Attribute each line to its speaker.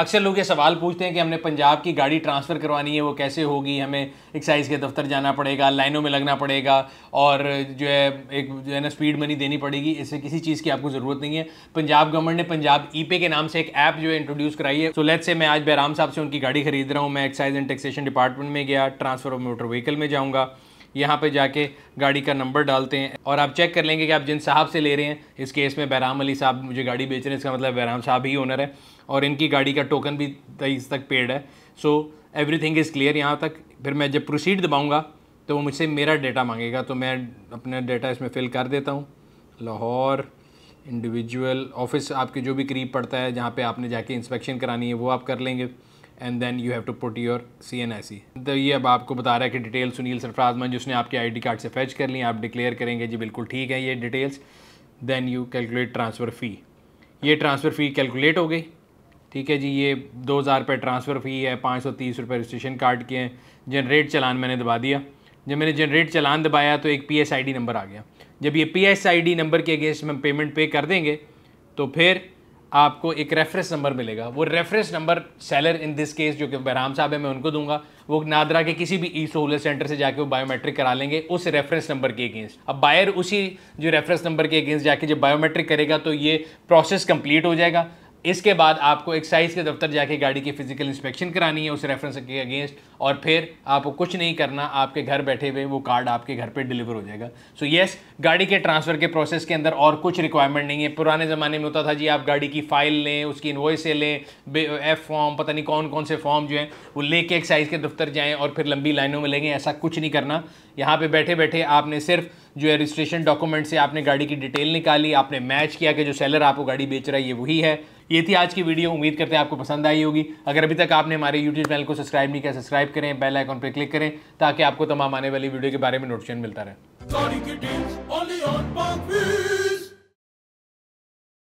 Speaker 1: अक्सर लोग ये सवाल पूछते हैं कि हमने पंजाब की गाड़ी ट्रांसफ़र करवानी है वो कैसे होगी हमें एक्साइज के दफ्तर जाना पड़ेगा लाइनों में लगना पड़ेगा और जो है एक जो है ना स्पीड मनी देनी पड़ेगी इससे किसी चीज़ की आपको ज़रूरत नहीं है पंजाब गवर्नमेंट ने पंजाब ई e पे के नाम से एक ऐप जो है इंट्रोड्यूस कराई है सो लेट से मैं आज बैराम साहब से उनकी गाड़ी खरीद रहा हूँ मैं एक्साइज एंड टैक्सेशन डिपार्टमेंट में गया ट्रांसफ़र ऑफ मोटर व्हीकल में जाऊँगा यहाँ पे जाके गाड़ी का नंबर डालते हैं और आप चेक कर लेंगे कि आप जिन साहब से ले रहे हैं इस केस में बहराम अली साहब मुझे गाड़ी बेच रहे हैं इसका मतलब बहराम साहब ही ओनर है और इनकी गाड़ी का टोकन भी तेईस तक पेड है so everything is clear यहाँ तक फिर मैं जब प्रोसीड दबाऊँगा तो वो मुझसे मेरा डेटा मांगेगा तो मैं अपना डेटा इसमें फ़िल कर देता हूँ लाहौर इंडिविजुअल ऑफिस आपके जो भी करीब पड़ता है जहाँ पे आपने जाके इंस्पेक्शन करानी है वो आप कर लेंगे and then you have to put your C N I C तो ये अब आपको बता रहा है कि डिटेल सुनील सरफराजमन जिसने आपके आई डी कार्ड से फैच कर ली आप डिक्लेयर करेंगे जी बिल्कुल ठीक है ये details then you calculate transfer fee ये ट्रांसफ़र फ़ी कैलकुलेट हो गई ठीक है जी ये दो हज़ार रुपये ट्रांसफ़र फ़ी है पाँच सौ तीस रुपये रजिस्ट्रेशन कार्ड के हैं जनरेट चलान मैंने दबा दिया जब मैंने जनरेट चलान दबाया तो एक P S I D number आ गया जब ये P S I D number के अगेंस्ट हम पेमेंट पे कर देंगे तो फिर आपको एक रेफरेंस नंबर मिलेगा वो reference number seller in this case जो कि बहराम साहब है मैं उनको दूंगा वो नादरा के किसी भी ई सहूलत सेंटर से जाके वो बायोमेट्रिक करा लेंगे उस रेफरेंस नंबर के अगेंस्ट अब बायर उसी जो रेफरेंस नंबर के अगेंस्ट जाके जब बायोमेट्रिक करेगा तो ये प्रोसेस कंप्लीट हो जाएगा इसके बाद आपको एक्साइज के दफ्तर जाके गाड़ी की फिजिकल इंस्पेक्शन करानी है उस रेफरेंस के अगेंस्ट और फिर आपको कुछ नहीं करना आपके घर बैठे हुए वो कार्ड आपके घर पे डिलीवर हो जाएगा सो so, यस yes, गाड़ी के ट्रांसफ़र के प्रोसेस के अंदर और कुछ रिक्वायरमेंट नहीं है पुराने ज़माने में होता था जी आप गाड़ी की फ़ाइल लें उसकी इन्वॉइस लें एफ फॉर्म पता नहीं कौन कौन से फॉर्म जो हैं वो लेके एक्साइज के दफ्तर जाएँ और फिर लंबी लाइनों में लेंगे ऐसा कुछ नहीं करना यहाँ पर बैठे बैठे आपने सिर्फ जो है रजिस्ट्रेशन डॉक्यूमेंट से आपने गाड़ी की डिटेल निकाली आपने मैच किया कि जो सेलर आपको गाड़ी बेच रहा है ये वही है ये थी आज की वीडियो उम्मीद करते हैं आपको पसंद आई होगी अगर अभी तक आपने हमारे यूट्यूब चैनल को सब्सक्राइब नहीं किया सब्सक्राइब करें बेल आइकॉन पर क्लिक करें ताकि आपको तमाम आने वाली वीडियो के बारे में नोटिफिकेशन मिलता रहे